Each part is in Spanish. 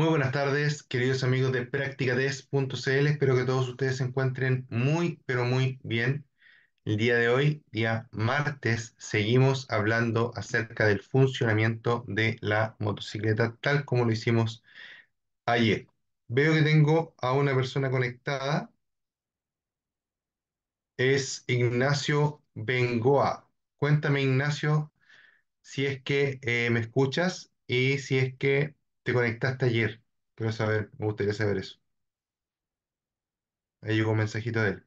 Muy buenas tardes, queridos amigos de Practicades.cl. Espero que todos ustedes se encuentren muy, pero muy bien. El día de hoy, día martes, seguimos hablando acerca del funcionamiento de la motocicleta, tal como lo hicimos ayer. Veo que tengo a una persona conectada. Es Ignacio Bengoa. Cuéntame, Ignacio, si es que eh, me escuchas y si es que te conectaste ayer. Quiero saber, me gustaría saber eso. Ahí llegó un mensajito de él.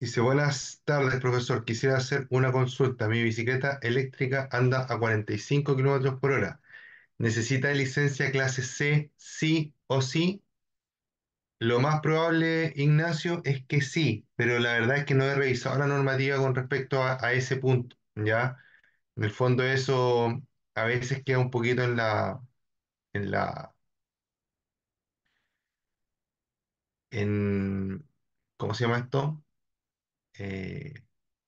Dice, buenas tardes, profesor. Quisiera hacer una consulta. Mi bicicleta eléctrica anda a 45 kilómetros por hora. ¿Necesita licencia clase C, sí o sí? Lo más probable, Ignacio, es que sí, pero la verdad es que no he revisado la normativa con respecto a, a ese punto. ¿ya? En el fondo eso a veces queda un poquito en la, en la, en, ¿cómo se llama esto? Eh,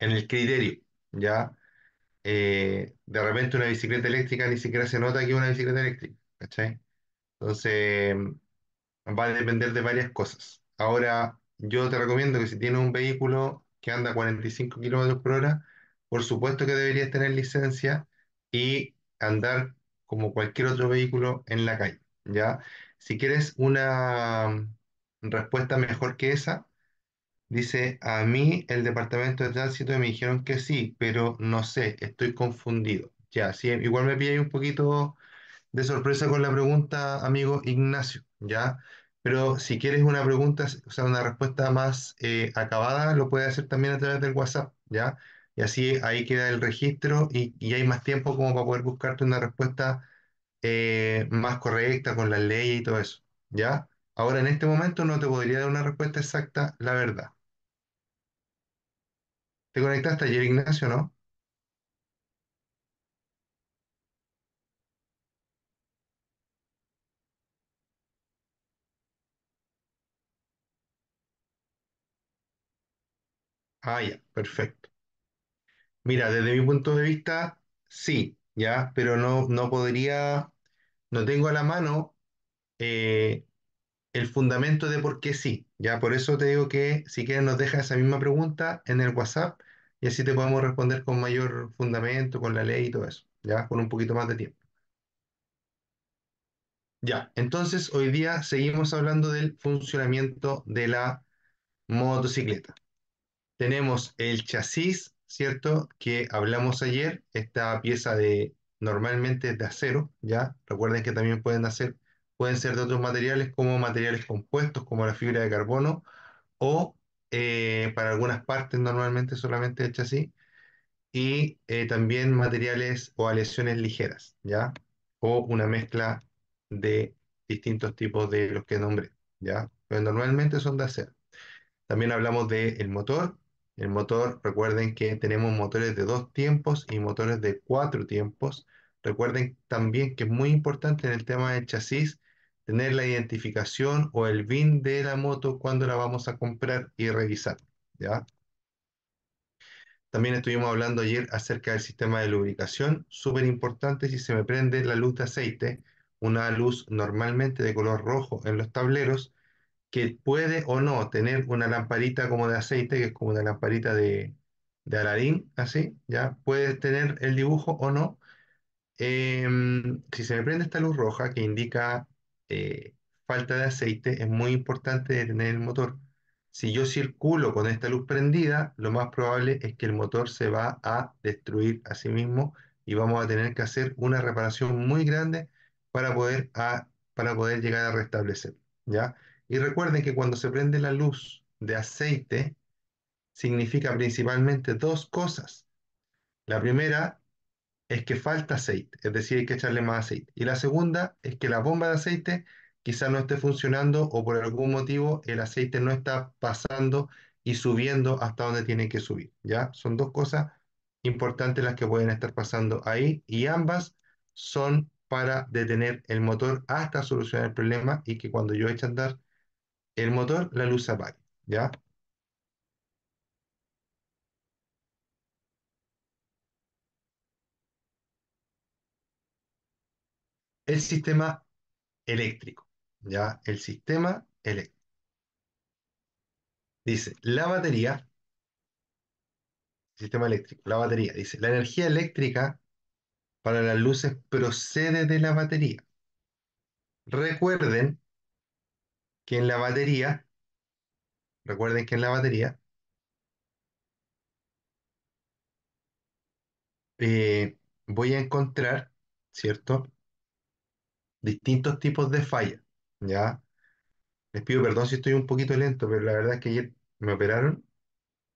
en el criterio, ¿ya? Eh, de repente una bicicleta eléctrica ni siquiera se nota que es una bicicleta eléctrica, Entonces, va a depender de varias cosas. Ahora, yo te recomiendo que si tienes un vehículo que anda 45 kilómetros por hora, por supuesto que deberías tener licencia y andar como cualquier otro vehículo en la calle, ¿ya? Si quieres una respuesta mejor que esa, dice, a mí el departamento de tránsito me dijeron que sí, pero no sé, estoy confundido. Ya, igual me pillé un poquito de sorpresa con la pregunta, amigo Ignacio, ¿ya? Pero si quieres una pregunta, o sea, una respuesta más eh, acabada, lo puedes hacer también a través del WhatsApp, ¿ya? y así ahí queda el registro y, y hay más tiempo como para poder buscarte una respuesta eh, más correcta con las leyes y todo eso, ¿ya? Ahora, en este momento no te podría dar una respuesta exacta, la verdad. ¿Te conectaste ayer, Ignacio, no? Ah, ya, perfecto. Mira, desde mi punto de vista, sí, ya, pero no, no podría, no tengo a la mano eh, el fundamento de por qué sí, ya, por eso te digo que si quieres nos dejas esa misma pregunta en el WhatsApp y así te podemos responder con mayor fundamento, con la ley y todo eso, ya, con un poquito más de tiempo. Ya, entonces hoy día seguimos hablando del funcionamiento de la motocicleta. Tenemos el chasis, ¿cierto? Que hablamos ayer, esta pieza de normalmente de acero, ¿ya? Recuerden que también pueden hacer, pueden ser de otros materiales como materiales compuestos, como la fibra de carbono, o eh, para algunas partes normalmente solamente hecha así, y eh, también materiales o aleaciones ligeras, ¿ya? O una mezcla de distintos tipos de los que nombré, ¿ya? Pero normalmente son de acero. También hablamos del el motor, el motor, recuerden que tenemos motores de dos tiempos y motores de cuatro tiempos. Recuerden también que es muy importante en el tema del chasis tener la identificación o el VIN de la moto cuando la vamos a comprar y revisar. ¿ya? También estuvimos hablando ayer acerca del sistema de lubricación, súper importante si se me prende la luz de aceite, una luz normalmente de color rojo en los tableros, que puede o no tener una lamparita como de aceite, que es como una lamparita de, de alarín, así, ¿ya? Puede tener el dibujo o no. Em, si se me prende esta luz roja que indica eh, falta de aceite, es muy importante detener el motor. Si yo circulo con esta luz prendida, lo más probable es que el motor se va a destruir a sí mismo y vamos a tener que hacer una reparación muy grande para poder, para poder llegar a restablecer, ¿ya? Y recuerden que cuando se prende la luz de aceite, significa principalmente dos cosas. La primera es que falta aceite, es decir, hay que echarle más aceite. Y la segunda es que la bomba de aceite quizás no esté funcionando o por algún motivo el aceite no está pasando y subiendo hasta donde tiene que subir. ¿ya? Son dos cosas importantes las que pueden estar pasando ahí y ambas son para detener el motor hasta solucionar el problema y que cuando yo eche a andar el motor, la luz ¿ya? El sistema eléctrico, ¿ya? El sistema eléctrico. Dice, la batería, sistema eléctrico, la batería, dice, la energía eléctrica para las luces procede de la batería. Recuerden que en la batería, recuerden que en la batería, eh, voy a encontrar, ¿cierto? Distintos tipos de fallas, ¿ya? Les pido perdón si estoy un poquito lento, pero la verdad es que ayer me operaron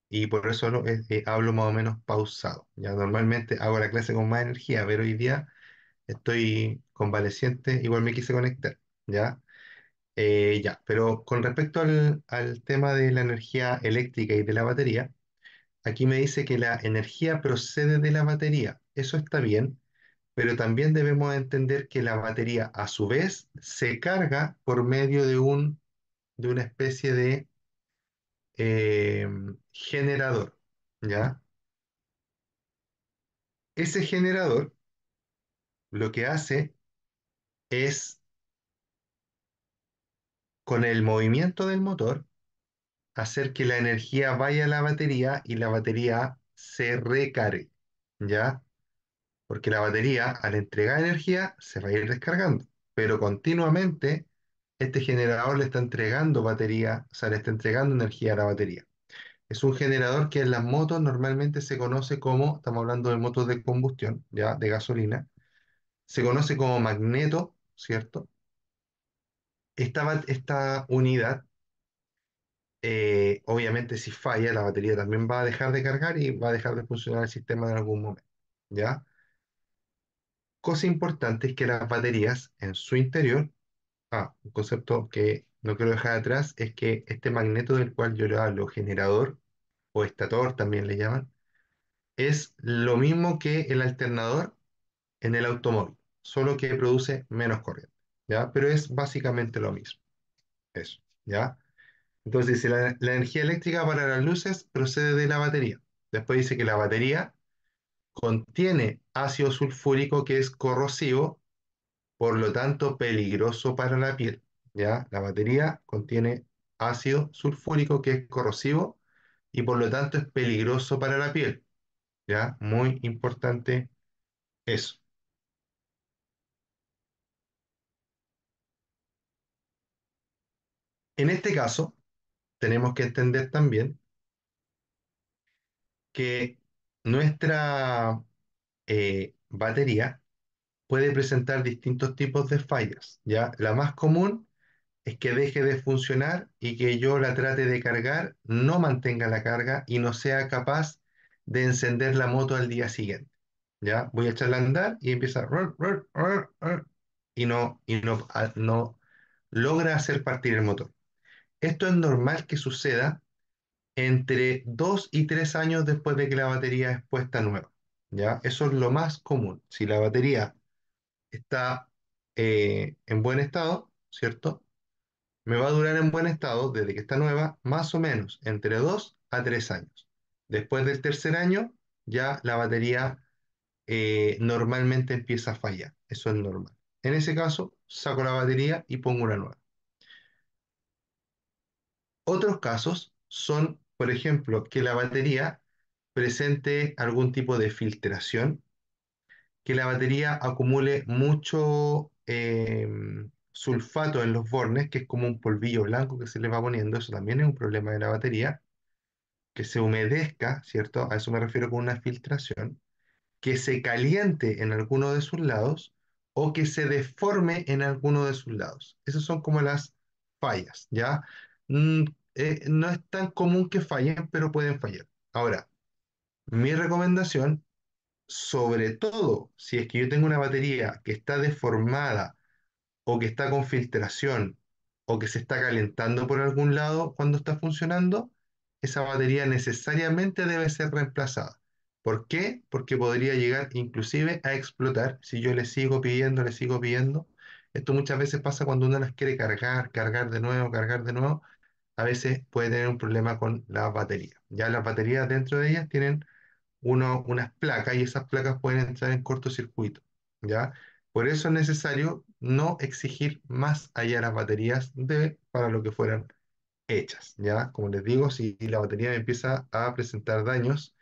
y por eso eh, eh, hablo más o menos pausado. Ya normalmente hago la clase con más energía, pero hoy día estoy convaleciente, igual me quise conectar, ¿ya? Eh, ya, pero con respecto al, tema de la energía eléctrica y de la batería, aquí me dice que la energía procede de la batería. Eso está bien, pero también debemos entender que la batería a su vez se carga por medio de, un, de una especie de em, generador, ¿ya? Ese generador lo que hace es con el movimiento del motor, hacer que la energía vaya a la batería y la batería se recargue, ¿ya? Porque la batería, al entregar energía, se va a ir descargando, pero continuamente este generador le está entregando batería, o le está entregando energía a la batería. Es un generador que en las motos normalmente se conoce como, estamos hablando de motos de combustión, ya, de gasolina, se conoce como magneto, ¿cierto? esta, unidad, eh, obviamente si falla, la batería también va a dejar de cargar y va a dejar de funcionar el sistema en algún momento, ¿ya? Cosa importante es que las baterías en su interior, ah, un concepto que no quiero dejar atrás, es que este magneto del cual yo le hablo, generador o estator también le llaman, es lo mismo que el alternador en el automóvil, solo que produce menos corriente. Pero es básicamente lo mismo. Eso, ¿ya? Entonces dice, la, energía eléctrica para las luces procede de la batería. Después dice que la batería contiene ácido sulfúrico que es corrosivo, por lo tanto peligroso para la piel. ¿ya? La batería contiene ácido sulfúrico que es corrosivo y por lo tanto es peligroso para la piel. ¿ya? Muy importante eso. En este caso, tenemos que entender también que nuestra eh, batería puede presentar distintos tipos de fallas. ¿ya? La más común es que deje de funcionar y que yo la trate de cargar, no mantenga la carga y no sea capaz de encender la moto al día siguiente. ¿ya? Voy a echarla a andar y empieza a... y no, y no, ah, no logra hacer partir el motor. Esto es normal que suceda entre dos y tres años después de que la batería es puesta nueva. ¿ya? Eso es lo más común. Si la batería está eh, en buen estado, ¿cierto? Me va a durar en buen estado desde que está nueva, más o menos entre dos a tres años. Después del tercer año, ya la batería eh, normalmente empieza a fallar. Eso es normal. En ese caso, saco la batería y pongo una nueva. Otros casos son, por ejemplo, que la batería presente algún tipo de filtración, que la batería acumule mucho em, sulfato en los bornes, que es como un polvillo blanco que se le va poniendo, eso también es un problema de la batería, que se humedezca, ¿cierto? A eso me refiero con una filtración, que se caliente en alguno de sus lados o que se deforme en alguno de sus lados. Esas son como las fallas, ¿ya? Mm, eh, no es tan común que fallen, pero pueden fallar. Ahora, mi recomendación, sobre todo si es que yo tengo una batería que está deformada o que está con filtración o que se está calentando por algún lado cuando está funcionando, esa batería necesariamente debe ser reemplazada. ¿Por qué? Porque podría llegar inclusive a explotar si yo le sigo pidiendo, le sigo pidiendo esto muchas veces pasa cuando uno las quiere cargar, cargar de nuevo, cargar de nuevo. A veces puede tener un problema con la batería... Ya las baterías dentro de ellas tienen unas placas y esas placas pueden entrar en cortocircuito. ¿ya? Por eso es necesario no exigir más allá las baterías de, para lo que fueran hechas. ¿ya? Como les digo, si la batería empieza a presentar daños,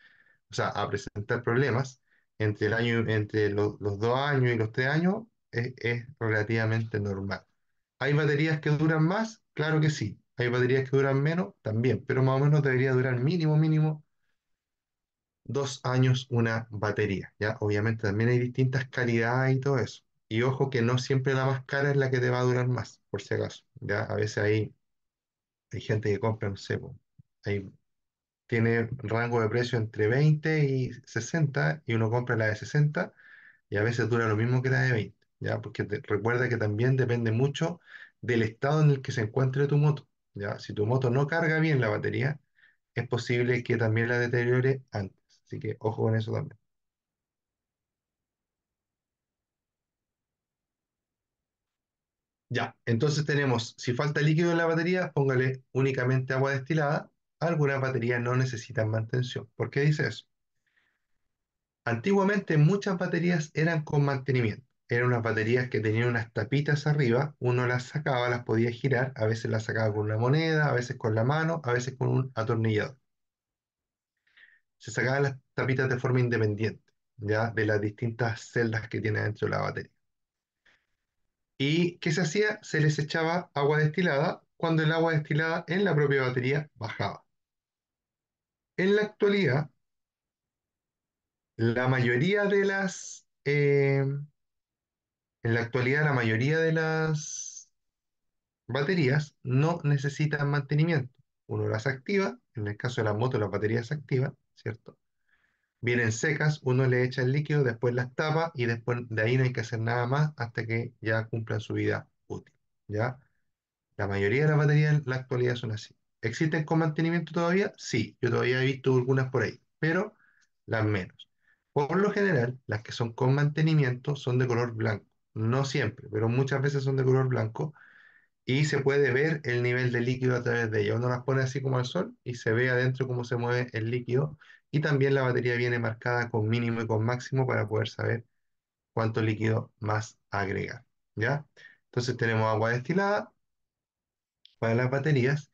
o sea, a presentar problemas entre, el año, entre los, los dos años y los tres años, es, relativamente normal. ¿Hay baterías que duran más? Claro que sí. Hay baterías que duran menos también, pero más o menos debería durar mínimo, mínimo dos años una batería. ¿ya? Obviamente también hay distintas calidades y todo eso. Y ojo que no siempre la más cara es la que te va a durar más, por si acaso. ¿ya? A veces hay, hay gente que compra, no sé, tiene rango de precio entre 20 y 60 y uno compra la de 60 y a veces dura lo mismo que la de 20. Porque recuerda que también depende mucho del estado en el que se encuentre tu moto, ¿ya? Si tu moto no carga bien la batería, es posible que también la deteriore antes. Así que ojo con eso también. Ya, entonces tenemos, si falta líquido en la batería, póngale únicamente agua destilada. Algunas baterías no necesitan mantención. ¿Por qué dice eso? Antiguamente muchas baterías eran con mantenimiento eran unas baterías que tenían unas tapitas arriba, uno las sacaba, las podía girar, a veces las sacaba con una moneda, a veces con la mano, a veces con un atornillador. Se sacaban las tapitas de forma independiente, ya de las distintas celdas que tiene dentro la batería. ¿Y qué se hacía? Se les echaba agua destilada cuando el agua destilada en la propia batería bajaba. En la actualidad, la mayoría de las eh, en la actualidad, la mayoría de las baterías no necesitan mantenimiento. Uno las activa, en el caso de las motos, las baterías se activan, ¿cierto? Vienen secas, uno le echa el líquido, después las tapa y después de ahí no hay que hacer nada más hasta que ya cumplan su vida útil, ¿ya? La mayoría de las baterías en la actualidad son así. ¿Existen con mantenimiento todavía? Sí, yo todavía he visto algunas por ahí, pero las menos. Por lo general, las que son con mantenimiento son de color blanco no siempre, pero muchas veces son de color blanco y se puede ver el nivel de líquido a través de ellas. Uno las pone así como al sol y se ve adentro cómo se mueve el líquido y también la batería viene marcada con mínimo y con máximo para poder saber cuánto líquido más agrega. ¿ya? Entonces tenemos agua destilada para las baterías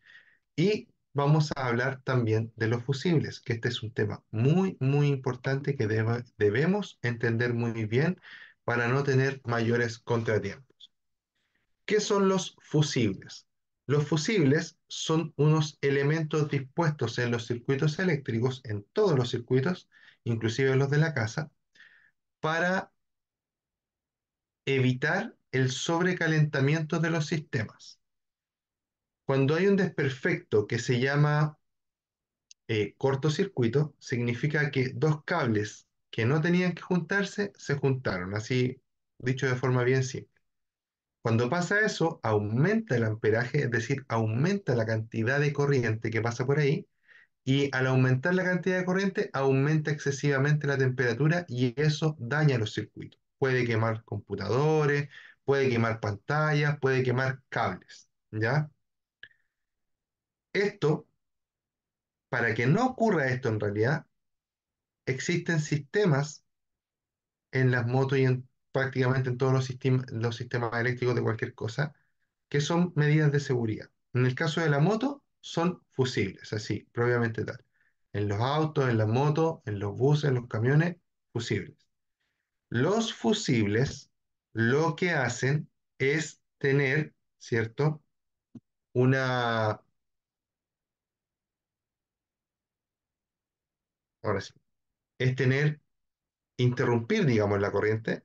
y vamos a hablar también de los fusibles, que este es un tema muy, muy importante que debemos entender muy bien para no tener mayores contratiempos. ¿Qué son los fusibles? Los fusibles son unos elementos dispuestos en los circuitos eléctricos, en todos los circuitos, inclusive los de la casa, para evitar el sobrecalentamiento de los sistemas. Cuando hay un desperfecto que se llama eh, cortocircuito, significa que dos cables que no tenían que juntarse, se juntaron, así dicho de forma bien simple. Cuando pasa eso, aumenta el amperaje, es decir, aumenta la cantidad de corriente que pasa por ahí, y al aumentar la cantidad de corriente, aumenta excesivamente la temperatura y eso daña los circuitos. Puede quemar computadores, puede quemar pantallas, puede quemar cables, ¿ya? Esto, para que no ocurra esto en realidad, existen sistemas en las motos y en prácticamente en todos los, sistemas los sistemas eléctricos de cualquier cosa, que son medidas de seguridad. En el caso de la moto, son fusibles, así, propiamente tal. En los autos, en las motos, en los buses, en los camiones, fusibles. Los fusibles lo que hacen es tener, ¿cierto? Una... Ahora sí es tener, interrumpir, digamos, la corriente.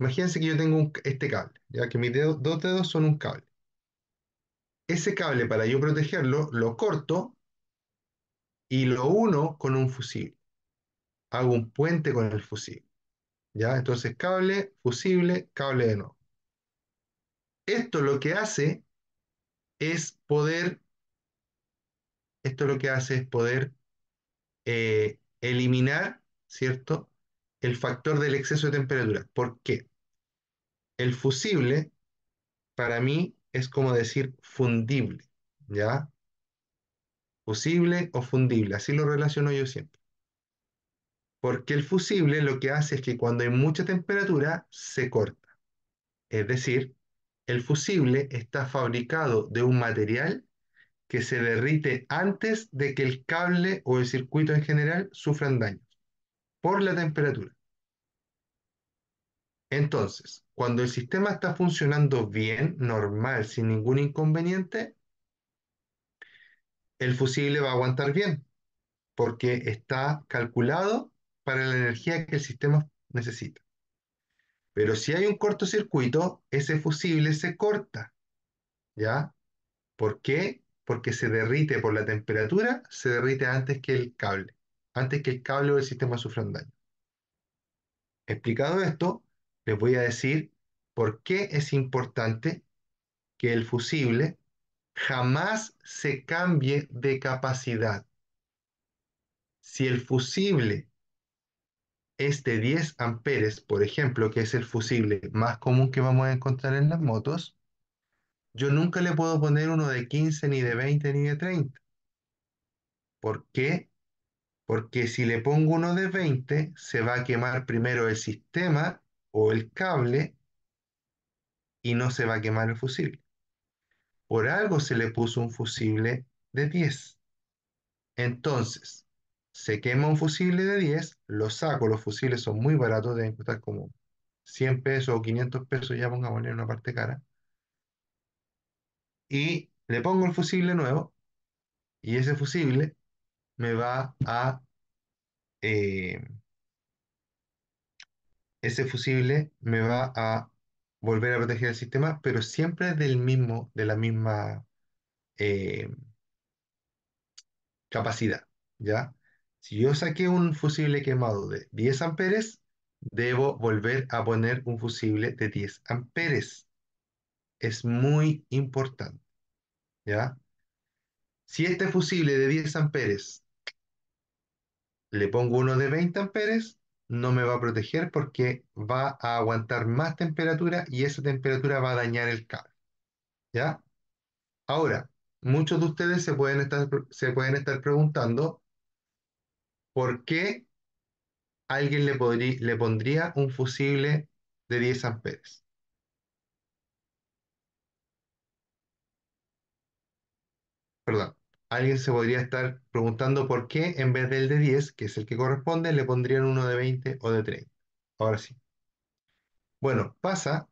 Imagínense que yo tengo este cable, ya que mis dos dedos son un cable. Ese cable, para yo protegerlo, lo corto y lo uno con un fusible. Hago un puente con el fusible. ¿Ya? Entonces, cable, fusible, cable de nuevo. Esto lo que hace es poder, esto lo que hace es poder eh, eliminar, ¿cierto?, el factor del exceso de temperatura. ¿Por qué? El fusible, para mí, es como decir fundible, ¿ya? Fusible o fundible, así lo relaciono yo siempre. Porque el fusible lo que hace es que cuando hay mucha temperatura, se corta. Es decir, el fusible está fabricado de un material que se derrite antes de que el cable o el circuito en general sufran daños por la temperatura. Entonces, cuando el sistema está funcionando bien, normal, sin ningún inconveniente, el fusible va a aguantar bien, porque está calculado para la energía que el sistema necesita. Pero si hay un cortocircuito, ese fusible se corta, ¿ya? ¿Por qué? porque se derrite por la temperatura, se derrite antes que el cable, antes que el cable o el sistema sufran daño. Explicado esto, les voy a decir por qué es importante que el fusible jamás se cambie de capacidad. Si el fusible es de 10 amperes, por ejemplo, que es el fusible más común que vamos a encontrar en las motos, yo nunca le puedo poner uno de 15, ni de 20, ni de 30. ¿Por qué? Porque si le pongo uno de 20, se va a quemar primero el sistema o el cable y no se va a quemar el fusible. Por algo se le puso un fusible de 10. Entonces, se quema un fusible de 10, lo saco, los fusibles son muy baratos, deben costar como 100 pesos o 500 pesos, ya poner una parte cara y le pongo el fusible nuevo y ese fusible me va a... Eh, ese fusible me va a volver a proteger el sistema, pero siempre del mismo, de la misma eh, capacidad, ¿ya? Si yo saqué un fusible quemado de 10 amperes, debo volver a poner un fusible de 10 amperes es muy importante. ¿Ya? Si este fusible de 10 amperes le pongo uno de 20 amperes, no me va a proteger porque va a aguantar más temperatura y esa temperatura va a dañar el cable. ¿Ya? Ahora, muchos de ustedes se pueden estar, se pueden estar preguntando por qué alguien le, le pondría un fusible de 10 amperes. perdón, alguien se podría estar preguntando por qué en vez del de 10, que es el que corresponde, le pondrían uno de 20 o de 30. Ahora sí. Bueno, pasa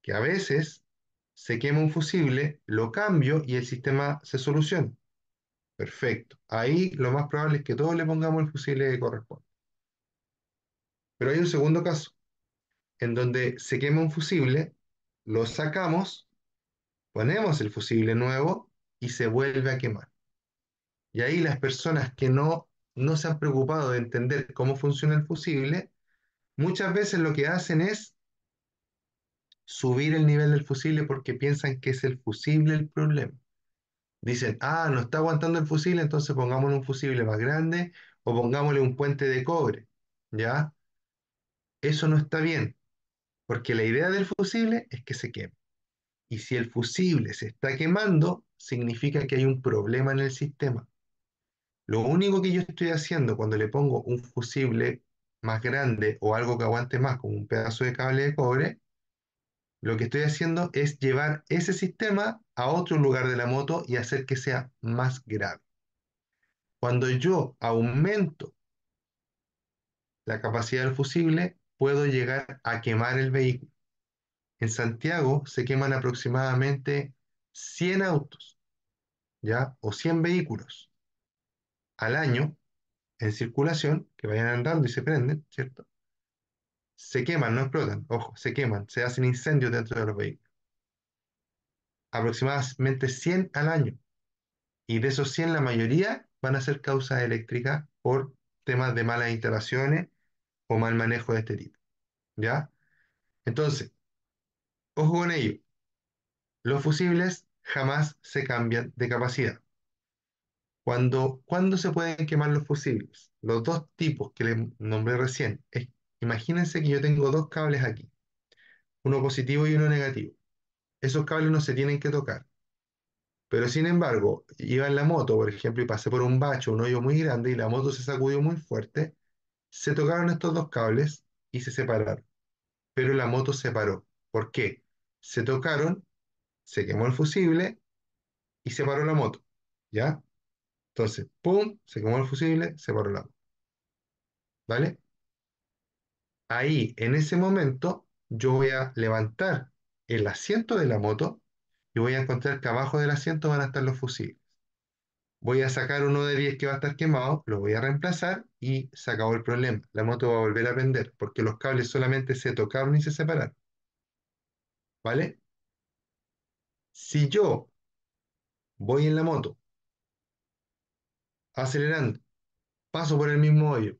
que a veces se quema un fusible, lo cambio y el sistema se soluciona. Perfecto. Ahí lo más probable es que todos le pongamos el fusible que corresponde. Pero hay un segundo caso, en donde se quema un fusible, lo sacamos, ponemos el fusible nuevo y se vuelve a quemar. Y ahí las personas que no, no se han preocupado de entender cómo funciona el fusible, muchas veces lo que hacen es subir el nivel del fusible porque piensan que es el fusible el problema. Dicen, ah, no está aguantando el fusible, entonces pongámosle un fusible más grande o pongámosle un puente de cobre, ¿ya? Eso no está bien, porque la idea del fusible es que se queme. Y si el fusible se está quemando, significa que hay un problema en el sistema. Lo único que yo estoy haciendo cuando le pongo un fusible más grande o algo que aguante más, con un pedazo de cable de cobre, lo que estoy haciendo es llevar ese sistema a otro lugar de la moto y hacer que sea más grave. Cuando yo aumento la capacidad del fusible, puedo llegar a quemar el vehículo. En Santiago se queman aproximadamente 100 autos, ¿ya? O 100 vehículos al año en circulación, que vayan andando y se prenden, ¿cierto? Se queman, no explotan, ojo, se queman, se hacen incendios dentro de los vehículos. Aproximadamente 100 al año. Y de esos 100, la mayoría van a ser causas eléctricas por temas de malas instalaciones o mal manejo de este tipo. ¿Ya? Entonces, ojo con ello. Los fusibles jamás se cambian de capacidad. Cuando, ¿Cuándo se pueden quemar los fusibles? Los dos tipos que les nombré recién. imagínense que yo tengo dos cables aquí, uno positivo y uno negativo. Esos cables no se tienen que tocar. Pero sin embargo, iba en la moto, por ejemplo, y pasé por un bacho, un hoyo muy grande, y la moto se sacudió muy fuerte, se tocaron estos dos cables y se separaron. Pero la moto se paró. ¿Por qué? Se tocaron se quemó el fusible y se paró la moto, ¿ya? Entonces, ¡pum! Se quemó el fusible, se paró la moto. ¿Vale? Ahí, en ese momento, yo voy a levantar el asiento de la moto y voy a encontrar que abajo del asiento van a estar los fusibles. Voy a sacar uno de 10 que va a estar quemado, lo voy a reemplazar y se acabó el problema. La moto va a volver a prender porque los cables solamente se tocaron y se separaron. ¿Vale? Si yo voy en la moto acelerando, paso por el mismo hoyo,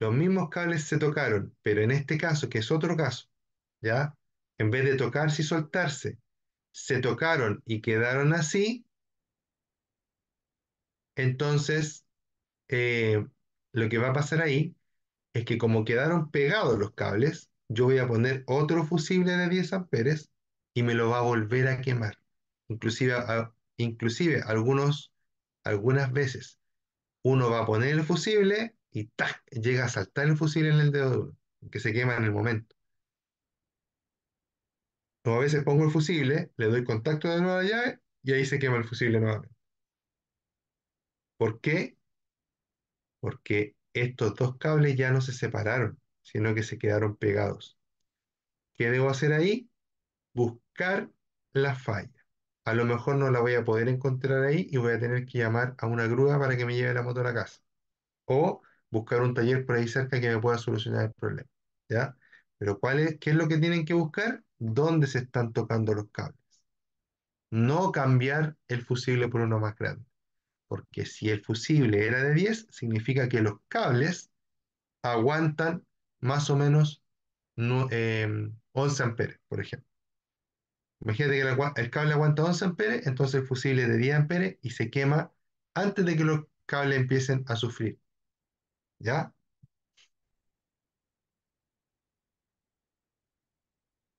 los mismos cables se tocaron, pero en este caso, que es otro caso, ¿ya? En vez de tocarse y soltarse, se tocaron y quedaron así, entonces eh, lo que va a pasar ahí es que como quedaron pegados los cables, yo voy a poner otro fusible de 10 amperes y me lo va a volver a quemar. Inclusive, inclusive algunos, algunas veces uno va a poner el fusible y llega a saltar el fusible en el dedo que se quema en el momento. O a veces pongo el fusible, le doy contacto de nuevo a la llave y ahí se quema el fusible nuevamente. ¿Por qué? Porque estos dos cables ya no se separaron, sino que se quedaron pegados. ¿Qué debo hacer ahí? Buscar buscar la falla. A lo mejor no la voy a poder encontrar ahí y voy a tener que llamar a una grúa para que me lleve la moto a la casa. O buscar un taller por ahí cerca que me pueda solucionar el problema. ¿Ya? Pero ¿cuál es, ¿qué es lo que tienen que buscar? ¿Dónde se están tocando los cables? No cambiar el fusible por uno más grande. Porque si el fusible era de 10, significa que los cables aguantan más o menos 11 eh, amperes, por ejemplo. Imagínate que el, cable aguanta 11 amperes, entonces el fusible es de 10 amperes y se quema antes de que los cables empiecen a sufrir. ¿Ya?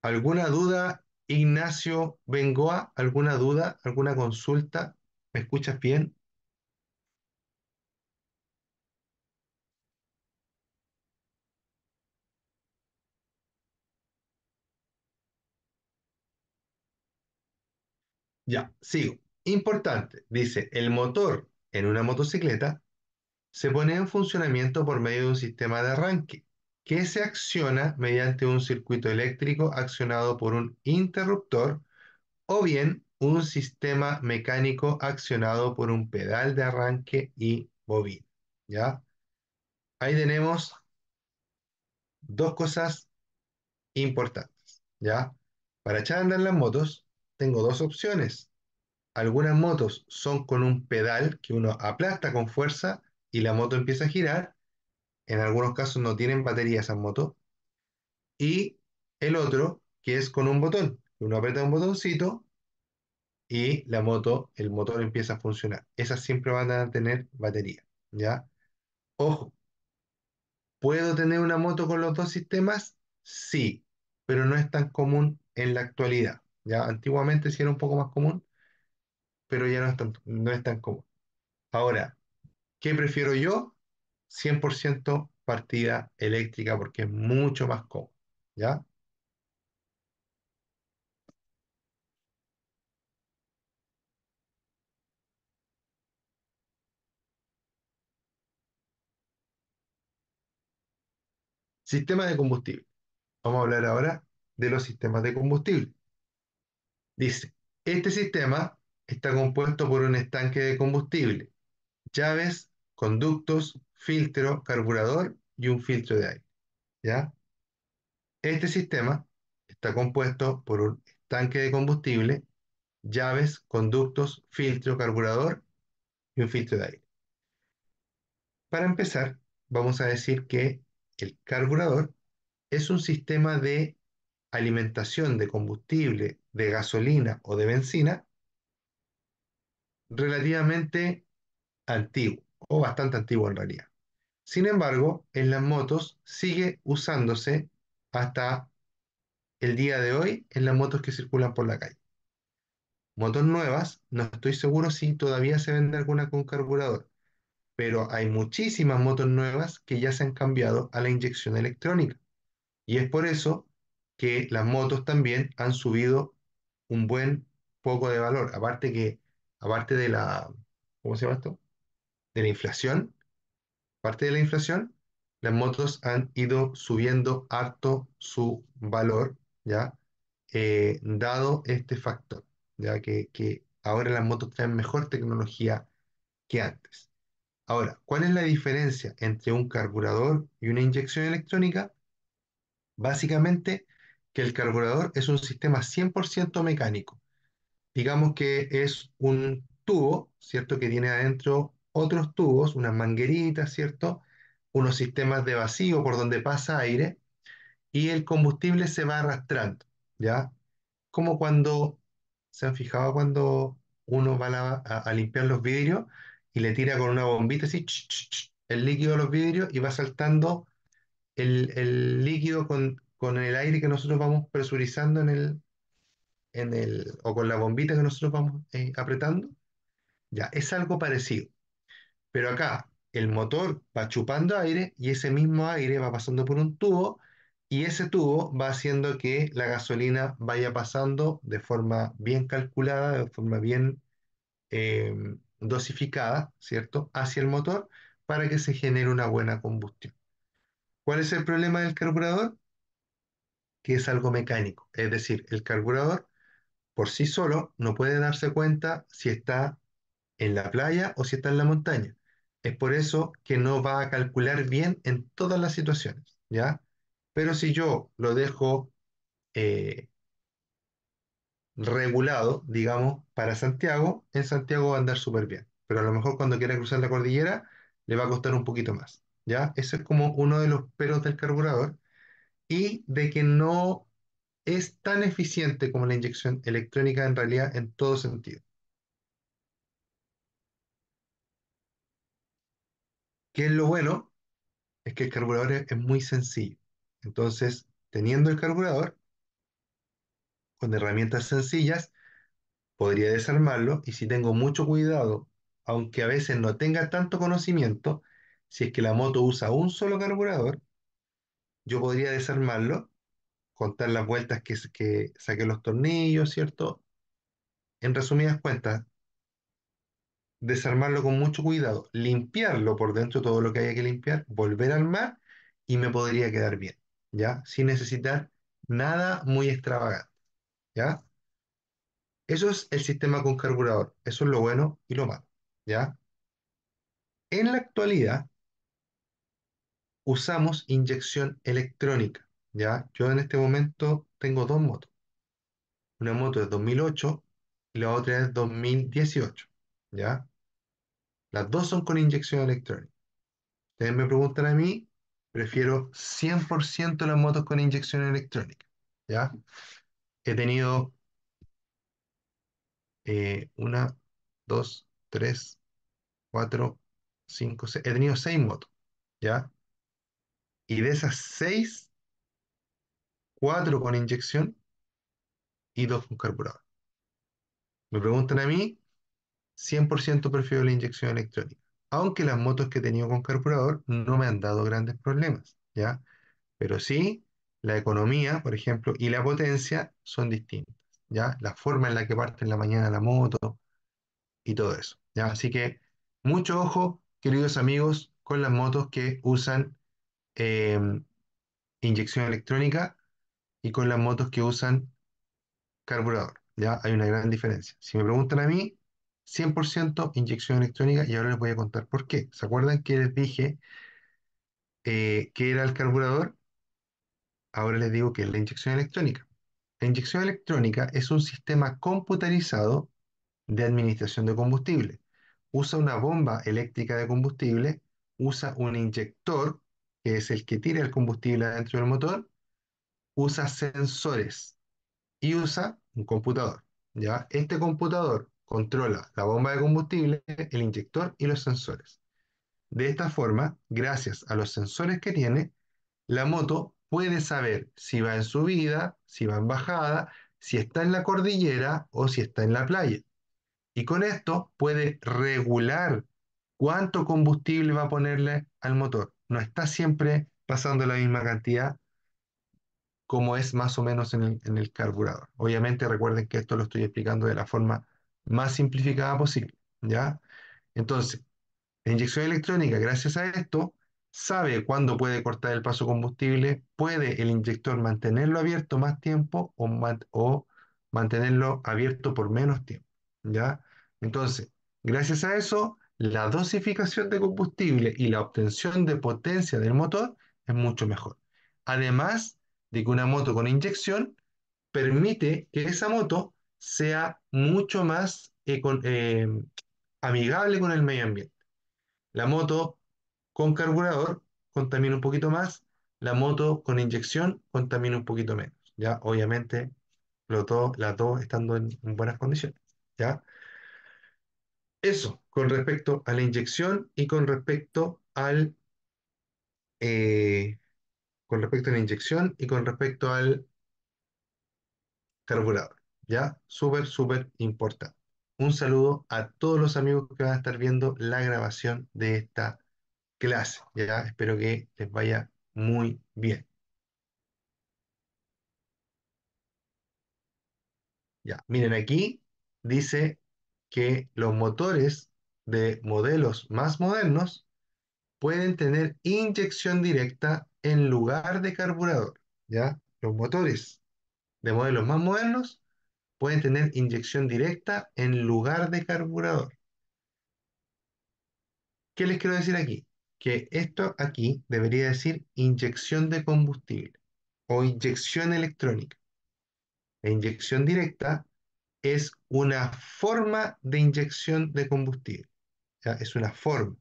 ¿Alguna duda, Ignacio Bengoa? ¿Alguna duda? ¿Alguna consulta? ¿Me escuchas bien? Ya, sigo. Importante, dice, el motor en una motocicleta se pone en funcionamiento por medio de un sistema de arranque que se acciona mediante un circuito eléctrico accionado por un interruptor o bien un sistema mecánico accionado por un pedal de arranque y bobina. ¿Ya? Ahí tenemos dos cosas importantes, ¿ya? Para echar a andar las motos tengo dos opciones. Algunas motos son con un pedal que uno aplasta con fuerza y la moto empieza a girar. En algunos casos no tienen batería esas moto, Y el otro que es con un botón. Uno aprieta un botoncito y la moto, el motor empieza a funcionar. Esas siempre van a tener batería, ¿ya? Ojo, ¿puedo tener una moto con los dos sistemas? Sí, pero no es tan común en la actualidad. Ya antiguamente sí era un poco más común, pero ya no es tan, no es tan común. Ahora, ¿qué prefiero yo? 100% partida eléctrica porque es mucho más cómodo, ¿ya? Sistema de combustible. Vamos a hablar ahora de los sistemas de combustible. Dice, este sistema está compuesto por un estanque de combustible, llaves, conductos, filtro, carburador y un filtro de aire. ¿Ya? Este sistema está compuesto por un estanque de combustible, llaves, conductos, filtro, carburador y un filtro de aire. Para empezar, vamos a decir que el carburador es un sistema de alimentación de combustible de gasolina o de benzina relativamente antiguo o bastante antiguo en realidad. Sin embargo, en las motos sigue usándose hasta el día de hoy en las motos que circulan por la calle. Motos nuevas, no estoy seguro si todavía se vende alguna con carburador, pero hay muchísimas motos nuevas que ya se han cambiado a la inyección electrónica. Y es por eso que las motos también han subido un buen poco de valor. Aparte que, aparte de la, ¿cómo se llama esto? De la inflación, aparte de la inflación, las motos han ido subiendo alto su valor, ¿ya? Eh, dado este factor, ya que, que ahora las motos traen mejor tecnología que antes. Ahora, ¿cuál es la diferencia entre un carburador y una inyección electrónica? Básicamente, que el carburador es un sistema 100% mecánico. Digamos que es un tubo, ¿cierto? Que tiene adentro otros tubos, unas mangueritas, ¿cierto? Unos sistemas de vacío por donde pasa aire y el combustible se va arrastrando, ¿ya? Como cuando, ¿se han fijado cuando uno va a, limpiar los vidrios y le tira con una bombita así, el líquido de los vidrios y va saltando el líquido con, con el aire que nosotros vamos presurizando en el, en el o con la bombita que nosotros vamos eh, apretando. Ya, es algo parecido. Pero acá el motor va chupando aire y ese mismo aire va pasando por un tubo y ese tubo va haciendo que la gasolina vaya pasando de forma bien calculada, de forma bien em, dosificada, ¿cierto?, hacia el motor para que se genere una buena combustión. ¿Cuál es el problema del carburador? que es algo mecánico. Es decir, el carburador por sí solo no puede darse cuenta si está en la playa o si está en la montaña. Es por eso que no va a calcular bien en todas las situaciones, ¿ya? Pero si yo lo dejo eh, regulado, digamos, para Santiago, en Santiago va a andar súper bien. Pero a lo mejor cuando quiera cruzar la cordillera le va a costar un poquito más, ¿ya? Ese es como uno de los peros del carburador y de que no es tan eficiente como la inyección electrónica en realidad en todo sentido. ¿Qué es lo bueno? Es que el carburador es, muy sencillo. Entonces, teniendo el carburador, con herramientas sencillas, podría desarmarlo y si tengo mucho cuidado, aunque a veces no tenga tanto conocimiento, si es que la moto usa un solo carburador, yo podría desarmarlo, contar las vueltas que, que saqué los tornillos, ¿cierto? En resumidas cuentas, desarmarlo con mucho cuidado, limpiarlo por dentro todo lo que haya que limpiar, volver al mar y me podría quedar bien, ¿ya? Sin necesitar nada muy extravagante, ¿ya? Eso es el sistema con carburador, eso es lo bueno y lo malo, ¿ya? En la actualidad, usamos inyección electrónica. ¿ya? Yo en este momento tengo dos motos. Una moto es 2008 y la otra es 2018. ¿ya? Las dos son con inyección electrónica. Ustedes me preguntan a mí, prefiero 100% las motos con inyección electrónica. ¿ya? He tenido eh, una, dos, tres, cuatro, cinco, seis. He tenido seis motos. ¿ya? Y de esas seis, cuatro con inyección y dos con carburador. Me preguntan a mí, 100% prefiero la inyección electrónica. Aunque las motos que he tenido con carburador no me han dado grandes problemas, ¿ya? Pero sí, la economía, por ejemplo, y la potencia son distintas, ¿ya? La forma en la que parte en la mañana la moto y todo eso, ¿ya? Así que mucho ojo, queridos amigos, con las motos que usan Em, inyección electrónica y con las motos que usan carburador. Ya hay una gran diferencia. Si me preguntan a mí, 100% inyección electrónica y ahora les voy a contar por qué. ¿Se acuerdan que les dije eh, que era el carburador? Ahora les digo que es la inyección electrónica. La inyección electrónica es un sistema computarizado de administración de combustible. Usa una bomba eléctrica de combustible, usa un inyector que es el que tira el combustible dentro del motor, usa sensores y usa un computador. ¿ya? Este computador controla la bomba de combustible, el inyector y los sensores. De esta forma, gracias a los sensores que tiene, la moto puede saber si va en subida, si va en bajada, si está en la cordillera o si está en la playa. Y con esto puede regular cuánto combustible va a ponerle al motor no está siempre pasando la misma cantidad como es más o menos en el, carburador. Obviamente recuerden que esto lo estoy explicando de la forma más simplificada posible, ¿ya? Entonces, la inyección electrónica, gracias a esto, sabe cuándo puede cortar el paso combustible, puede el inyector mantenerlo abierto más tiempo o, o mantenerlo abierto por menos tiempo, ¿ya? Entonces, gracias a eso, la dosificación de combustible y la obtención de potencia del motor es mucho mejor. Además de que una moto con inyección permite que esa moto sea mucho más eh, amigable con el medio ambiente. La moto con carburador contamina un poquito más, la moto con inyección contamina un poquito menos. Ya, obviamente, la las dos estando en, en buenas condiciones. ¿ya? Eso, con respecto a la inyección y con respecto al... Eh, con respecto a la inyección y con respecto al carburador. ¿Ya? Súper, súper importante. Un saludo a todos los amigos que van a estar viendo la grabación de esta clase. ¿ya? Espero que les vaya muy bien. Ya, miren aquí, dice que los motores de modelos más modernos pueden tener inyección directa en lugar de carburador, ¿ya? Los motores de modelos más modernos pueden tener inyección directa en lugar de carburador. ¿Qué les quiero decir aquí? Que esto aquí debería decir inyección de combustible o inyección electrónica. E inyección directa es una forma de inyección de combustible. Es una forma.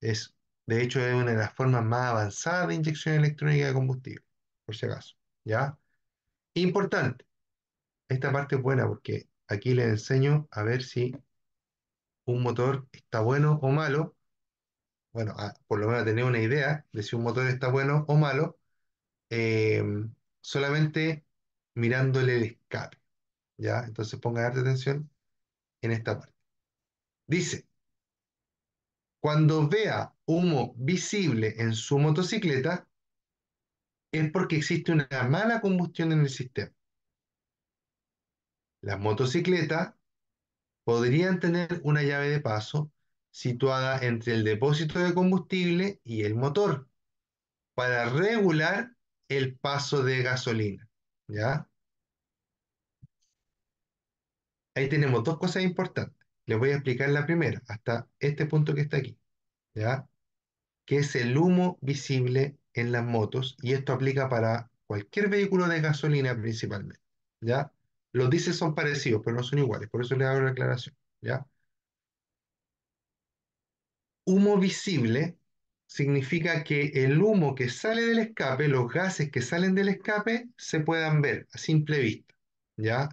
Es, de hecho, es una de las formas más avanzadas de inyección electrónica de combustible, por si acaso. ¿ya? Importante. Esta parte es buena porque aquí les enseño a ver si un motor está bueno o malo. Bueno, por lo menos tener una idea de si un motor está bueno o malo. Eh, solamente mirándole el escape. ¿Ya? Entonces ponga atención en esta parte. Dice, cuando vea humo visible en su motocicleta, es porque existe una mala combustión en el sistema. Las motocicletas podrían tener una llave de paso situada entre el depósito de combustible y el motor para regular el paso de gasolina. ¿Ya? ahí tenemos dos cosas importantes. Les voy a explicar la primera, hasta este punto que está aquí, ¿ya? Que es el humo visible en las motos, y esto aplica para cualquier vehículo de gasolina principalmente, ¿ya? Los dices son parecidos, pero no son iguales, por eso les hago la aclaración, ¿ya? Humo visible significa que el humo que sale del escape, los gases que salen del escape, se puedan ver a simple vista.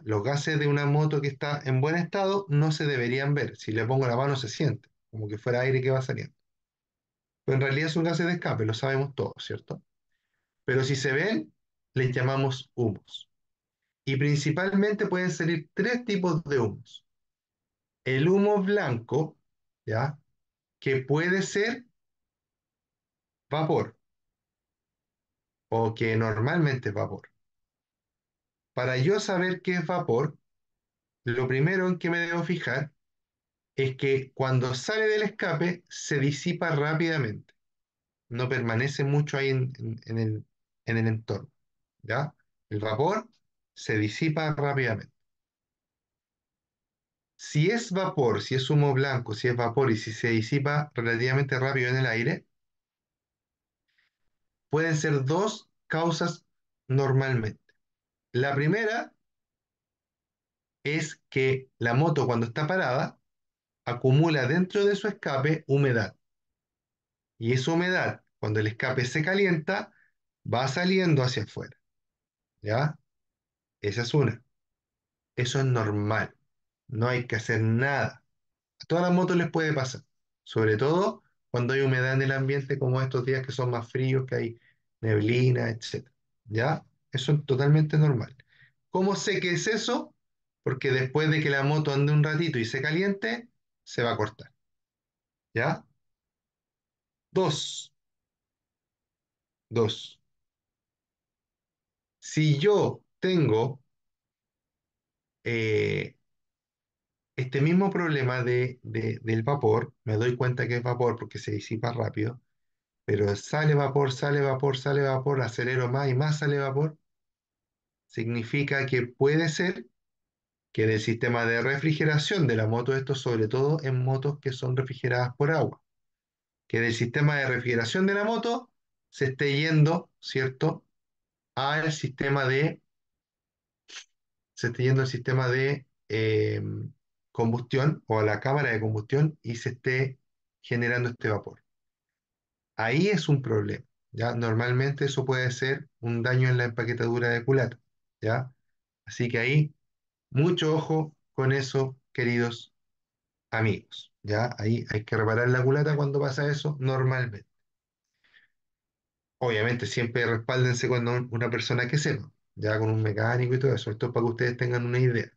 Los gases de una moto que está en buen estado no se deberían ver. Si le pongo la mano se siente, como que fuera aire que va saliendo. Pero en realidad son gases de escape, lo sabemos todos, ¿cierto? Pero si se ven, les llamamos humos. Y principalmente pueden salir tres tipos de humos. El humo blanco, ¿ya? Que puede ser vapor, o que normalmente es vapor. Para yo saber qué es vapor, lo primero en que me debo fijar es que cuando sale del escape se disipa rápidamente, no permanece mucho ahí en, el, entorno. ¿ya? El vapor se disipa rápidamente. Si es vapor, si es humo blanco, si es vapor y si se disipa relativamente rápido en el aire, pueden ser dos causas normalmente. La primera es que la moto cuando está parada acumula dentro de su escape humedad. Y esa humedad, cuando el escape se calienta, va saliendo hacia afuera. ¿Ya? Esa es una. Eso es normal. No hay que hacer nada. A todas las motos les puede pasar. Sobre todo cuando hay humedad en el ambiente como estos días que son más fríos, que hay neblina, etc. ¿Ya? Eso es totalmente normal. ¿Cómo sé que es eso? Porque después de que la moto ande un ratito y se caliente, se va a cortar. ¿Ya? Dos. Dos. Si yo tengo eh, este mismo problema de, del vapor, me doy cuenta que es vapor porque se disipa rápido, pero sale vapor, sale vapor, sale vapor, acelero más y más sale vapor, significa que puede ser que en el sistema de refrigeración de la moto, esto sobre todo en motos que son refrigeradas por agua, que en el sistema de refrigeración de la moto se esté yendo, ¿cierto?, al sistema de, se esté yendo al sistema de em, combustión o a la cámara de combustión y se esté generando este vapor. Ahí es un problema. ¿ya? Normalmente eso puede ser un daño en la empaquetadura de culata. ¿ya? Así que ahí, mucho ojo con eso, queridos amigos, ¿ya? Ahí hay que reparar la culata cuando pasa eso, normalmente. Obviamente, siempre respáldense cuando una persona que se va, ya con un mecánico y todo eso, esto es para que ustedes tengan una idea.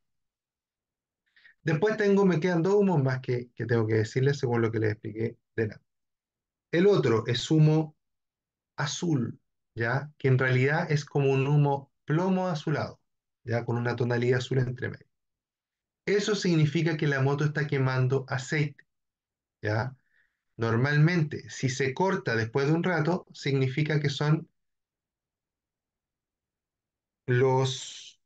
Después tengo, me quedan dos humos más que, que tengo que decirles según lo que les expliqué nada. El otro es humo azul, ¿ya? Que en realidad es como un humo plomo azulado, ya con una tonalidad azul entre medio. Eso significa que la moto está quemando aceite, ya. Normalmente, si se corta después de un rato, significa que son los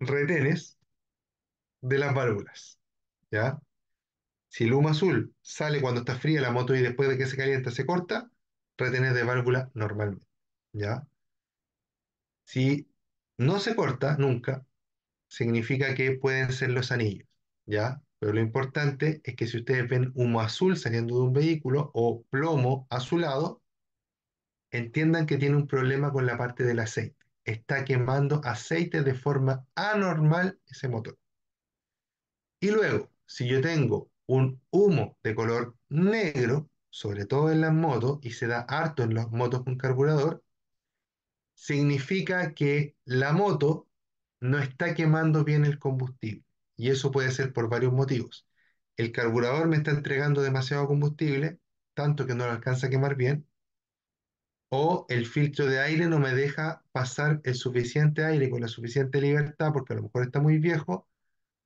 retenes de las válvulas, ya. Si el humo azul sale cuando está fría la moto y después de que se calienta se corta, retenes de válvula normalmente. ¿ya? Si no se corta nunca, significa que pueden ser los anillos, ¿ya? Pero lo importante es que si ustedes ven humo azul saliendo de un vehículo o plomo azulado, entiendan que tiene un problema con la parte del aceite. Está quemando aceite de forma anormal ese motor. Y luego, si yo tengo un humo de color negro, sobre todo en las motos, y se da harto en las motos con carburador, significa que la moto no está quemando bien el combustible. Y eso puede ser por varios motivos. El carburador me está entregando demasiado combustible, tanto que no lo alcanza a quemar bien. O el filtro de aire no me deja pasar el suficiente aire con la suficiente libertad, porque a lo mejor está muy viejo,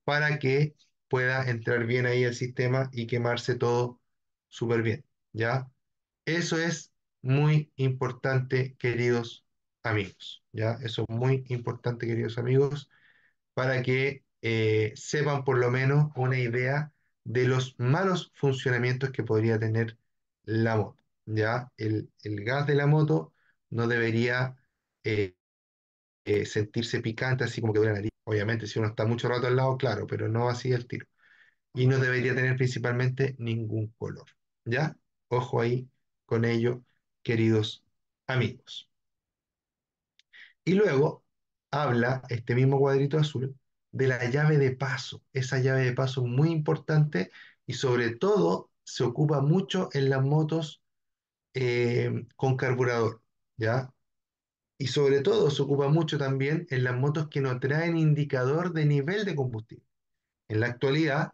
para que pueda entrar bien ahí el sistema y quemarse todo súper bien. ¿Ya? Eso es muy importante, queridos amigos. ¿ya? Eso es muy importante, queridos amigos, para que eh, sepan por lo menos una idea de los malos funcionamientos que podría tener la moto. ¿ya? El, gas de la moto no debería eh, eh, sentirse picante, así como que duele la nariz. Obviamente, si uno está mucho rato al lado, claro, pero no así el tiro. Y no debería tener principalmente ningún color. ¿Ya? Ojo ahí con ello, queridos amigos. Y luego habla este mismo cuadrito azul de la llave de paso. Esa llave de paso es muy importante y sobre todo se ocupa mucho en las motos eh, con carburador, ¿ya? Y sobre todo se ocupa mucho también en las motos que no traen indicador de nivel de combustible. En la actualidad,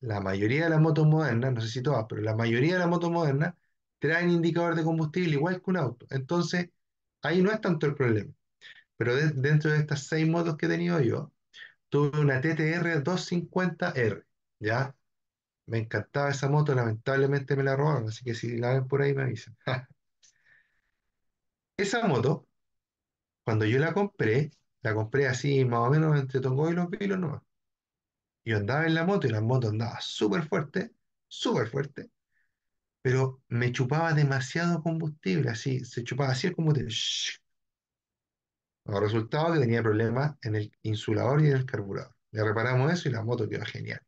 la mayoría de las motos modernas, no sé si todas, pero la mayoría de las motos modernas traen indicador de combustible igual que un auto. Entonces, ahí no es tanto el problema. Pero dentro de estas seis motos que he tenido yo, tuve una TTR 250R, ¿ya? Me encantaba esa moto, lamentablemente me la robaron, así que si la ven por ahí me avisan. esa moto, cuando yo la compré, la compré así más o menos entre Tongo y los Vilos nomás. Yo andaba en la moto y la moto andaba súper fuerte, súper fuerte, pero me chupaba demasiado combustible, así, se chupaba así el combustible resultado que tenía problemas en el insulador y en el carburador. Le reparamos eso y la moto quedó genial.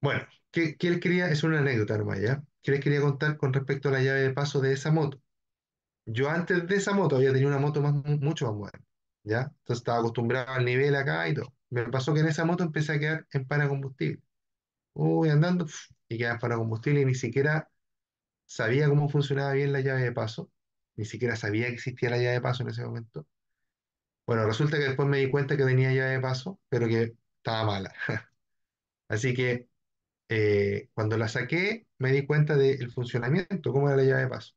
Bueno, ¿qué, les quería? Es una anécdota nomás ya. ¿Qué les quería contar con respecto a la llave de paso de esa moto? Yo antes de esa moto había tenido una moto mucho más buena ¿ya? Entonces estaba acostumbrado al nivel acá y todo. Me pasó que en esa moto empecé a quedar en para combustible. Uy, andando y quedaba en para combustible y ni siquiera sabía cómo funcionaba bien la llave de paso ni siquiera sabía que existía la llave de paso en ese momento. Bueno, resulta que después me di cuenta que tenía llave de paso, pero que estaba mala. Así que eh, cuando la saqué, me di cuenta del funcionamiento, cómo era la llave de paso.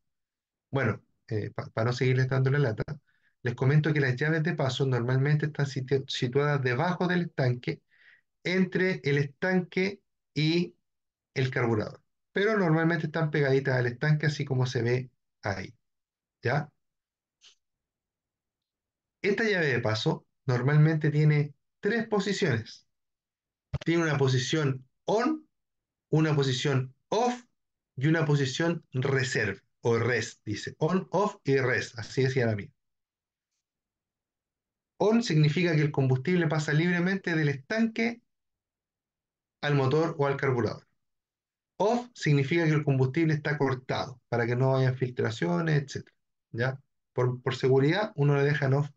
Bueno, eh, para no seguirles dando la lata, les comento que las llaves de paso normalmente están situadas debajo del estanque, entre el estanque y el carburador, pero normalmente están pegaditas al estanque, así como se ve ahí. Esta llave de paso normalmente tiene tres posiciones. Tiene una posición on, una posición off y una posición reserve o res, dice. On, off y res, así decía la mía. On significa que el combustible pasa libremente del estanque al motor o al carburador. Off significa que el combustible está cortado para que no haya filtraciones, etc. ¿ya? Por, por seguridad, uno la deja off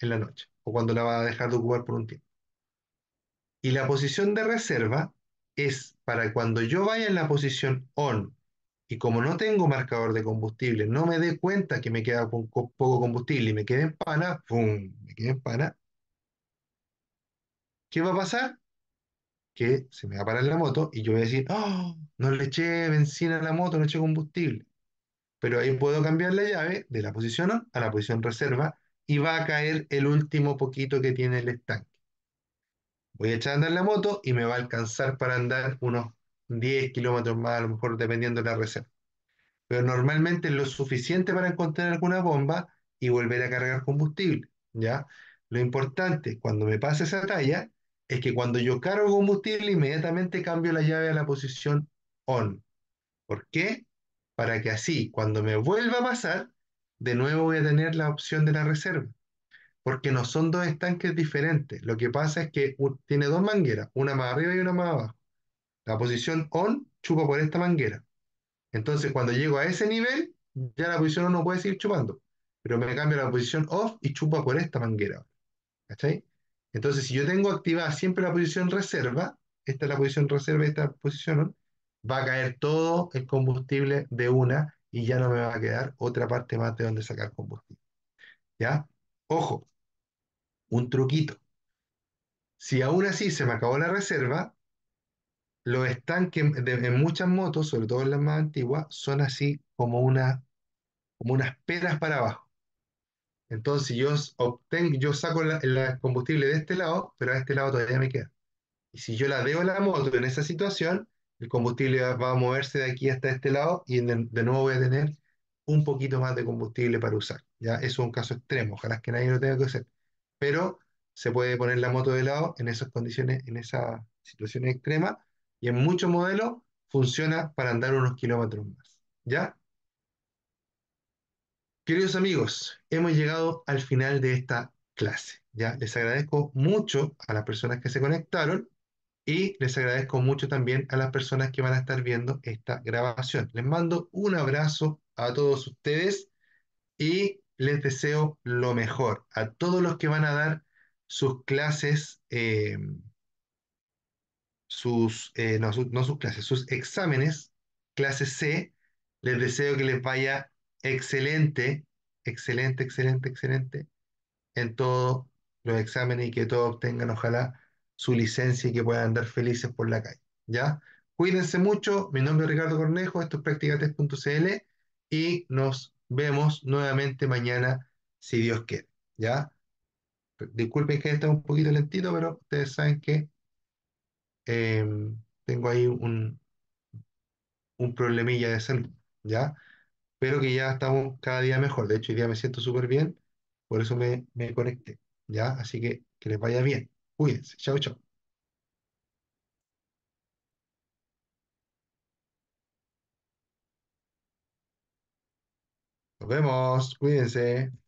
en la noche o cuando la va a dejar de ocupar por un tiempo. Y la posición de reserva es para cuando yo vaya en la posición on y como no tengo marcador de combustible, no me dé cuenta que me queda poco combustible y me quedé en pana, ¡pum! Me quedé en pana. ¿Qué va a pasar? Que se me va a parar la moto y yo voy a decir, ¡oh! No le eché benzina a la moto, no eché combustible pero ahí puedo cambiar la llave de la posición on a la posición reserva y va a caer el último poquito que tiene el estanque. Voy a echar a andar la moto y me va a alcanzar para andar unos 10 kilómetros más, a lo mejor dependiendo de la reserva. Pero normalmente es lo suficiente para encontrar alguna bomba y volver a cargar combustible, ¿ya? Lo importante cuando me pase esa talla es que cuando yo cargo combustible inmediatamente cambio la llave a la posición on. ¿Por qué? para que así, cuando me vuelva a pasar, de nuevo voy a tener la opción de la reserva. Porque no son dos estanques diferentes. Lo que pasa es que tiene dos mangueras, una más arriba y una más abajo. La posición on chupa por esta manguera. Entonces, cuando llego a ese nivel, ya la posición on no puede seguir chupando. Pero me cambio la posición off y chupa por esta manguera. ¿Cachai? Entonces, si yo tengo activada siempre la posición reserva, esta es la posición reserva y esta posición on, va a caer todo el combustible de una y ya no me va a quedar otra parte más de donde sacar combustible. ¿Ya? Ojo, un truquito. Si aún así se me acabó la reserva, los tanques de, en muchas motos, sobre todo las más antiguas, son así como, una, como unas peras para abajo. Entonces yo, obtengo, yo saco el combustible de este lado, pero a este lado todavía me queda. Y si yo la a la moto en esa situación, el combustible va a moverse de aquí hasta este lado y de nuevo voy a tener un poquito más de combustible para usar. ¿ya? Eso es un caso extremo, ojalá que nadie lo tenga que hacer. Pero se puede poner la moto de lado en esas condiciones, en esas situaciones extremas, y en muchos modelos funciona para andar unos kilómetros más. ¿Ya? Queridos amigos, hemos llegado al final de esta clase. ¿ya? Les agradezco mucho a las personas que se conectaron y les agradezco mucho también a las personas que van a estar viendo esta grabación. Les mando un abrazo a todos ustedes y les deseo lo mejor. A todos los que van a dar sus clases, eh, sus, eh, no, sus clases, sus exámenes, clase C, les deseo que les vaya excelente, excelente, excelente, excelente en todos los exámenes y que todos obtengan, ojalá, su licencia y que puedan andar felices por la calle. ¿Ya? Cuídense mucho. Mi nombre es Ricardo Cornejo, esto es practicates.cl y nos vemos nuevamente mañana, si Dios quiere. ¿Ya? Disculpen que está un poquito lentito, pero ustedes saben que em, tengo ahí un, un problemilla de salud, ¿ya? Pero que ya estamos cada día mejor. De hecho, hoy día me siento súper bien, por eso me, me conecté, ¿ya? Así que que les vaya bien. Cuídense. Chau, chau. Nos vemos. Cuídense.